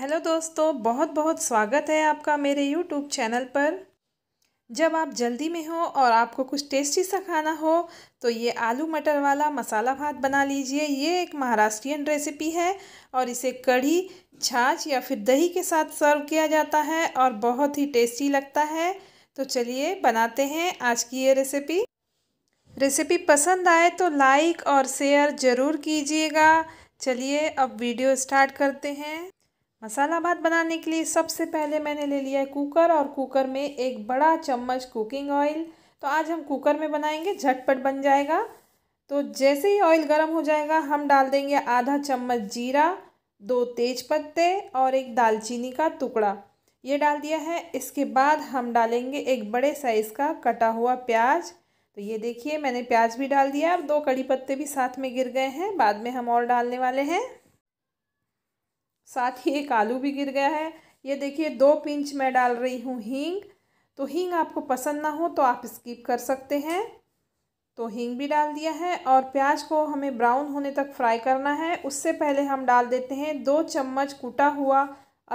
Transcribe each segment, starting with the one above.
hello दोस्तों बहुत बहुत स्वागत है आपका मेरे यूट्यूब चैनल पर जब आप जल्दी में हो और आपको कुछ टेस्टी सा खाना हो तो ये आलू मटर वाला मसाला भात बना लीजिए ये एक महाराष्ट्रियन रेसिपी है और इसे कढ़ी छाछ या फिर दही के साथ सर्व किया जाता है और बहुत ही टेस्टी लगता है तो चलिए बनाते हैं आज की ये रेसिपी रेसिपी पसंद आए तो लाइक और शेयर ज़रूर कीजिएगा चलिए अब वीडियो स्टार्ट करते हैं मसाला भात बनाने के लिए सबसे पहले मैंने ले लिया है कुकर और कुकर में एक बड़ा चम्मच कुकिंग ऑयल तो आज हम कुकर में बनाएंगे झटपट बन जाएगा तो जैसे ही ऑयल गर्म हो जाएगा हम डाल देंगे आधा चम्मच जीरा दो तेज पत्ते और एक दालचीनी का टुकड़ा ये डाल दिया है इसके बाद हम डालेंगे एक बड़े साइज़ का कटा हुआ प्याज तो ये देखिए मैंने प्याज भी डाल दिया अब दो कड़ी पत्ते भी साथ में गिर गए हैं बाद में हम और डालने वाले हैं साथ ही एक आलू भी गिर गया है ये देखिए दो पिंच मैं डाल रही हूँ हींग तो हींग आपको पसंद ना हो तो आप स्किप कर सकते हैं तो हींग भी डाल दिया है और प्याज को हमें ब्राउन होने तक फ्राई करना है उससे पहले हम डाल देते हैं दो चम्मच कुटा हुआ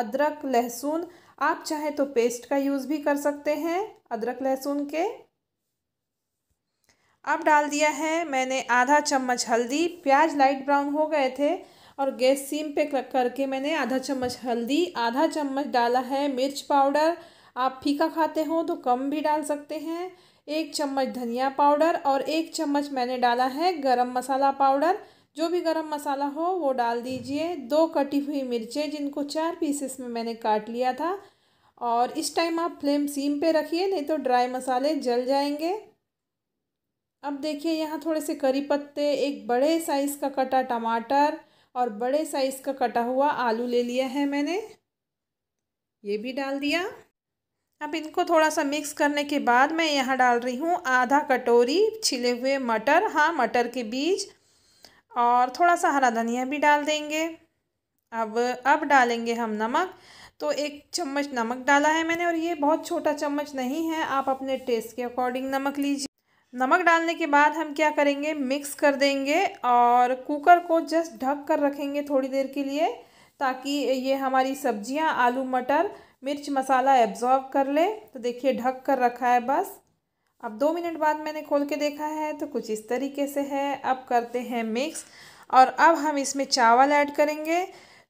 अदरक लहसुन आप चाहे तो पेस्ट का यूज़ भी कर सकते हैं अदरक लहसुन के अब डाल दिया है मैंने आधा चम्मच हल्दी प्याज लाइट ब्राउन हो गए थे और गैस सीम पे करके मैंने आधा चम्मच हल्दी आधा चम्मच डाला है मिर्च पाउडर आप फीका खाते हो तो कम भी डाल सकते हैं एक चम्मच धनिया पाउडर और एक चम्मच मैंने डाला है गरम मसाला पाउडर जो भी गरम मसाला हो वो डाल दीजिए दो कटी हुई मिर्चें जिनको चार पीसेस में मैंने काट लिया था और इस टाइम आप फ्लेम सीम पे रखिए नहीं तो ड्राई मसाले जल जाएंगे अब देखिए यहाँ थोड़े से करी पत्ते एक बड़े साइज़ का कटा टमाटर और बड़े साइज़ का कटा हुआ आलू ले लिया है मैंने ये भी डाल दिया अब इनको थोड़ा सा मिक्स करने के बाद मैं यहाँ डाल रही हूँ आधा कटोरी छिले हुए मटर हाँ मटर के बीज और थोड़ा सा हरा धनिया भी डाल देंगे अब अब डालेंगे हम नमक तो एक चम्मच नमक डाला है मैंने और ये बहुत छोटा चम्मच नहीं है आप अपने टेस्ट के अकॉर्डिंग नमक लीजिए नमक डालने के बाद हम क्या करेंगे मिक्स कर देंगे और कुकर को जस्ट ढक कर रखेंगे थोड़ी देर के लिए ताकि ये हमारी सब्जियां आलू मटर मिर्च मसाला एब्जॉर्ब कर ले तो देखिए ढक कर रखा है बस अब दो मिनट बाद मैंने खोल के देखा है तो कुछ इस तरीके से है अब करते हैं मिक्स और अब हम इसमें चावल ऐड करेंगे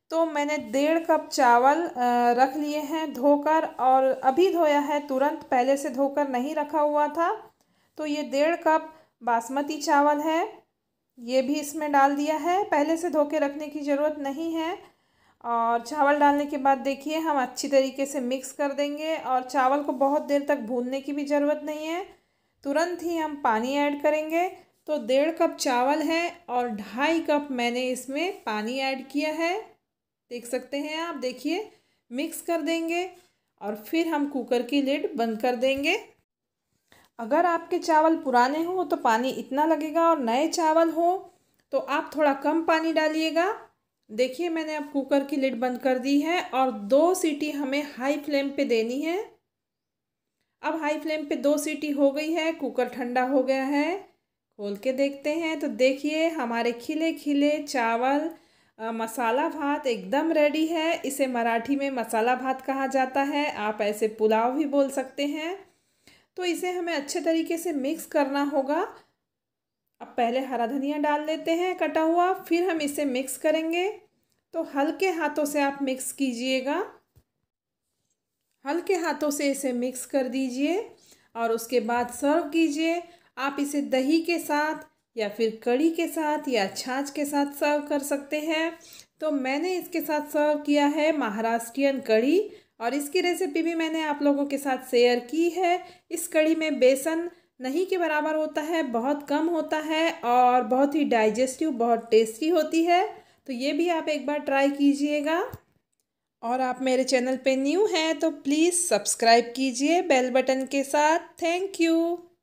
तो मैंने डेढ़ कप चावल रख लिए हैं धोकर और अभी धोया है तुरंत पहले से धोकर नहीं रखा हुआ था तो ये डेढ़ कप बासमती चावल है ये भी इसमें डाल दिया है पहले से धो के रखने की ज़रूरत नहीं है और चावल डालने के बाद देखिए हम अच्छी तरीके से मिक्स कर देंगे और चावल को बहुत देर तक भूनने की भी ज़रूरत नहीं है तुरंत ही हम पानी ऐड करेंगे तो डेढ़ कप चावल है और ढाई कप मैंने इसमें पानी ऐड किया है देख सकते हैं आप देखिए मिक्स कर देंगे और फिर हम कुकर की लिड बंद कर देंगे अगर आपके चावल पुराने हों तो पानी इतना लगेगा और नए चावल हो तो आप थोड़ा कम पानी डालिएगा देखिए मैंने अब कुकर की लिड बंद कर दी है और दो सीटी हमें हाई फ्लेम पे देनी है अब हाई फ्लेम पे दो सीटी हो गई है कुकर ठंडा हो गया है खोल के देखते हैं तो देखिए हमारे खिले खिले चावल आ, मसाला भात एकदम रेडी है इसे मराठी में मसाला भात कहा जाता है आप ऐसे पुलाव भी बोल सकते हैं तो इसे हमें अच्छे तरीके से मिक्स करना होगा अब पहले हरा धनिया डाल लेते हैं कटा हुआ फिर हम इसे मिक्स करेंगे तो हल्के हाथों से आप मिक्स कीजिएगा हल्के हाथों से इसे मिक्स कर दीजिए और उसके बाद सर्व कीजिए आप इसे दही के साथ या फिर कड़ी के साथ या छाछ के साथ सर्व कर सकते हैं तो मैंने इसके साथ सर्व किया है महाराष्ट्रियन कड़ी और इसकी रेसिपी भी मैंने आप लोगों के साथ शेयर की है इस कड़ी में बेसन नहीं के बराबर होता है बहुत कम होता है और बहुत ही डाइजेस्टिव बहुत टेस्टी होती है तो ये भी आप एक बार ट्राई कीजिएगा और आप मेरे चैनल पे न्यू हैं तो प्लीज़ सब्सक्राइब कीजिए बेल बटन के साथ थैंक यू